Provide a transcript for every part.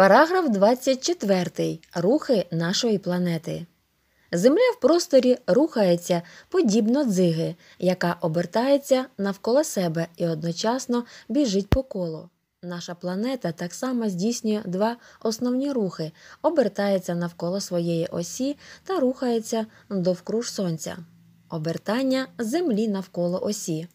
Параграф 24. Рухи нашої планети. Земля в просторі рухається подібно дзиги, яка обертається навколо себе і одночасно біжить по колу. Наша планета так само здійснює два основні рухи, обертається навколо своєї осі та рухається довкруж сонця. Обертання землі навколо осі.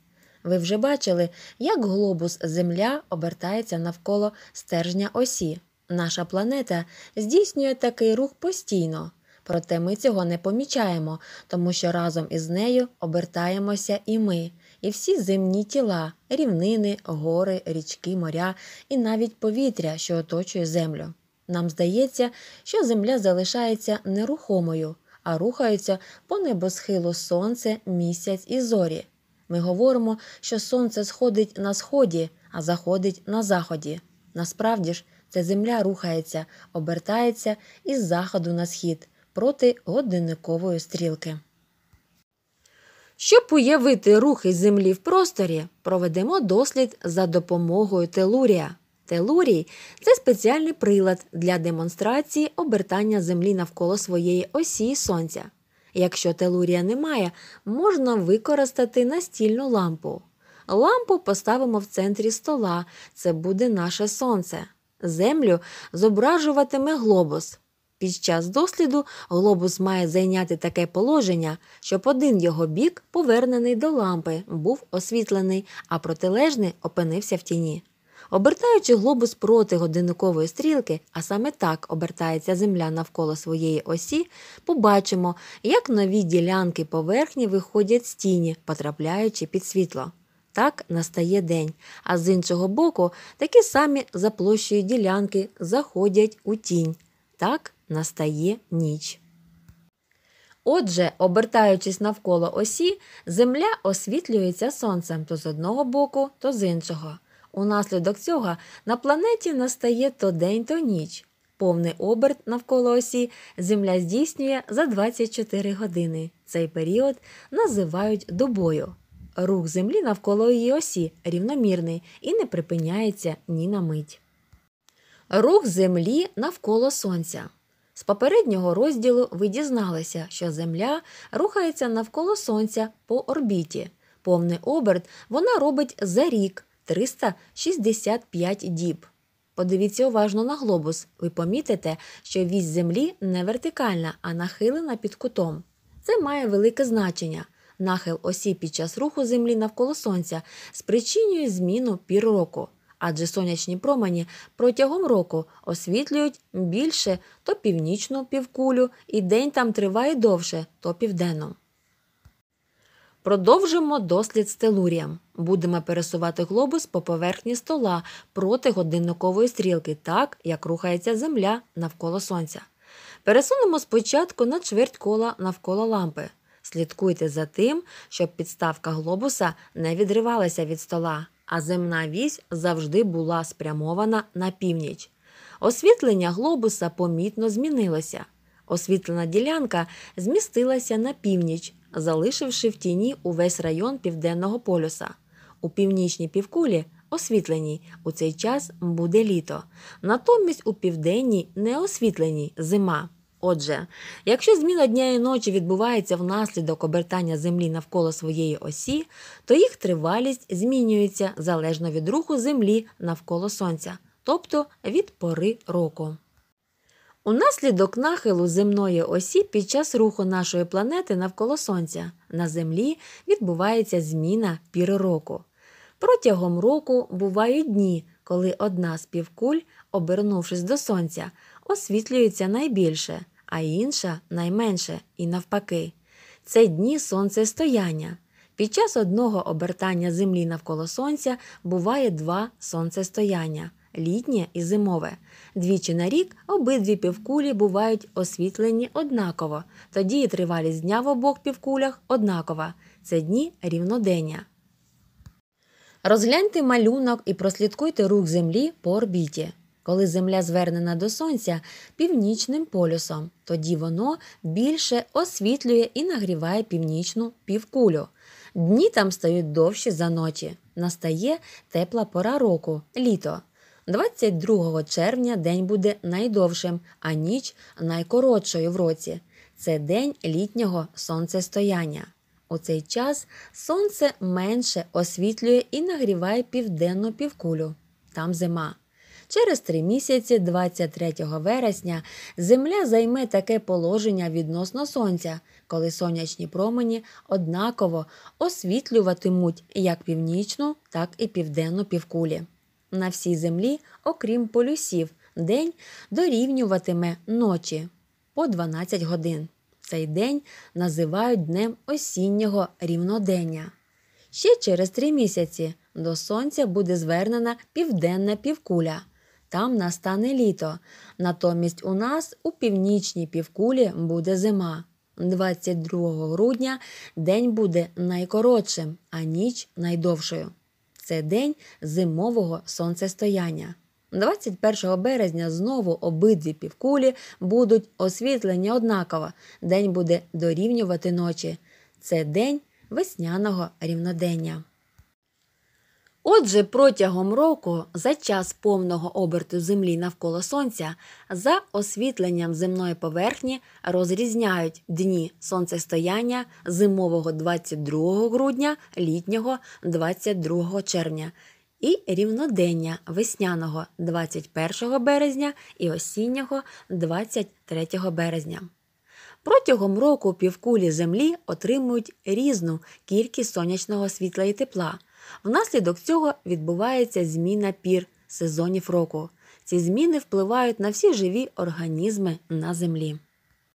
Ви вже бачили, як глобус Земля обертається навколо стержня осі. Наша планета здійснює такий рух постійно, проте ми цього не помічаємо, тому що разом із нею обертаємося і ми, і всі земні тіла, рівнини, гори, річки, моря і навіть повітря, що оточує землю. Нам здається, що земля залишається нерухомою, а рухаються по небосхилу сонце, місяць і зорі. Ми говоримо, що сонце сходить на сході, а заходить на заході. Насправді ж, це земля рухається, обертається із заходу на схід проти годинникової стрілки. Щоб уявити рухи землі в просторі, проведемо дослід за допомогою телурія. Телурій це спеціальний прилад для демонстрації обертання землі навколо своєї осі сонця. Якщо телурія немає, можна використати настільну лампу. Лампу поставимо в центрі стола, це буде наше сонце. Землю зображуватиме глобус. Під час досліду глобус має зайняти таке положення, щоб один його бік, повернений до лампи, був освітлений, а протилежний опинився в тіні. Обертаючи глобус проти годинникової стрілки, а саме так обертається земля навколо своєї осі, побачимо, як нові ділянки поверхні виходять з тіні, потрапляючи під світло. Так настає день. А з іншого боку, такі самі за площею ділянки заходять у тінь. Так настає ніч. Отже, обертаючись навколо осі, земля освітлюється сонцем то з одного боку, то з іншого. Унаслідок цього на планеті настає то день, то ніч. Повний оберт навколо осі земля здійснює за 24 години. Цей період називають добою. Рух землі навколо її осі рівномірний і не припиняється ні на мить. Рух землі навколо сонця. З попереднього розділу ви дізналися, що Земля рухається навколо Сонця по орбіті. Повний оберт вона робить за рік 365 діб. Подивіться уважно на глобус, ви помітите, що вісь землі не вертикальна, а нахилена під кутом. Це має велике значення нахил осі під час руху землі навколо сонця спричинює зміну пір року, адже сонячні промені протягом року освітлюють більше то північну півкулю, і день там триває довше, то південно. Продовжимо дослід стелуріям. Будемо пересувати глобус по поверхні стола проти годинникової стрілки, так як рухається земля навколо сонця. Пересунемо спочатку на чверть кола навколо лампи. Слідкуйте за тим, щоб підставка глобуса не відривалася від стола, а земна вісь завжди була спрямована на північ. Освітлення глобуса помітно змінилося. Освітлена ділянка змістилася на північ, залишивши в тіні увесь район південного полюса. У північній півкулі освітленій у цей час буде літо, натомість у південній неосвітленій зима. Отже, якщо зміна дня і ночі відбувається внаслідок обертання Землі навколо своєї осі, то їх тривалість змінюється залежно від руху Землі навколо Сонця, тобто від пори року. Унаслідок нахилу земної осі під час руху нашої планети навколо Сонця на Землі відбувається зміна пір року. Протягом року бувають дні, коли одна з півкуль, обернувшись до сонця, освітлюється найбільше а інша найменше і навпаки. Це дні сонцестояння. Під час одного обертання землі навколо сонця буває два сонцестояння літнє і зимове. Двічі на рік обидві півкулі бувають освітлені однаково, тоді і тривалість дня в обох півкулях однакова. Це дні рівнодення. Розгляньте малюнок і прослідкуйте рух землі по орбіті коли земля звернена до сонця північним полюсом, тоді воно більше освітлює і нагріває північну півкулю. Дні там стають довші за ночі. Настає тепла пора року літо. 22 червня день буде найдовшим, а ніч найкоротшою в році. Це день літнього сонцестояння. У цей час сонце менше освітлює і нагріває південну півкулю. Там зима. Через три місяці, 23 вересня, Земля займе таке положення відносно сонця, коли сонячні промені однаково освітлюватимуть як північну, так і південну півкулі. На всій землі, окрім полюсів, день дорівнюватиме ночі по 12 годин. Цей день називають днем осіннього рівнодення. Ще через три місяці до сонця буде звернена південна півкуля там настане літо. Натомість у нас у північній півкулі буде зима. 22 грудня день буде найкоротшим, а ніч найдовшою. Це день зимового сонцестояння. 21 березня знову обидві півкулі будуть освітлені однаково. День буде дорівнювати ночі. Це день весняного рівнодення. Отже, протягом року, за час повного оберту Землі навколо Сонця, за освітленням земної поверхні розрізняють дні сонцестояння зимового 22 грудня, літнього 22 червня і рівнодення весняного 21 березня і осіннього 23 березня. Протягом року півкулі Землі отримують різну кількість сонячного світла і тепла. Внаслідок цього відбувається зміна пір сезонів року. Ці зміни впливають на всі живі організми на землі.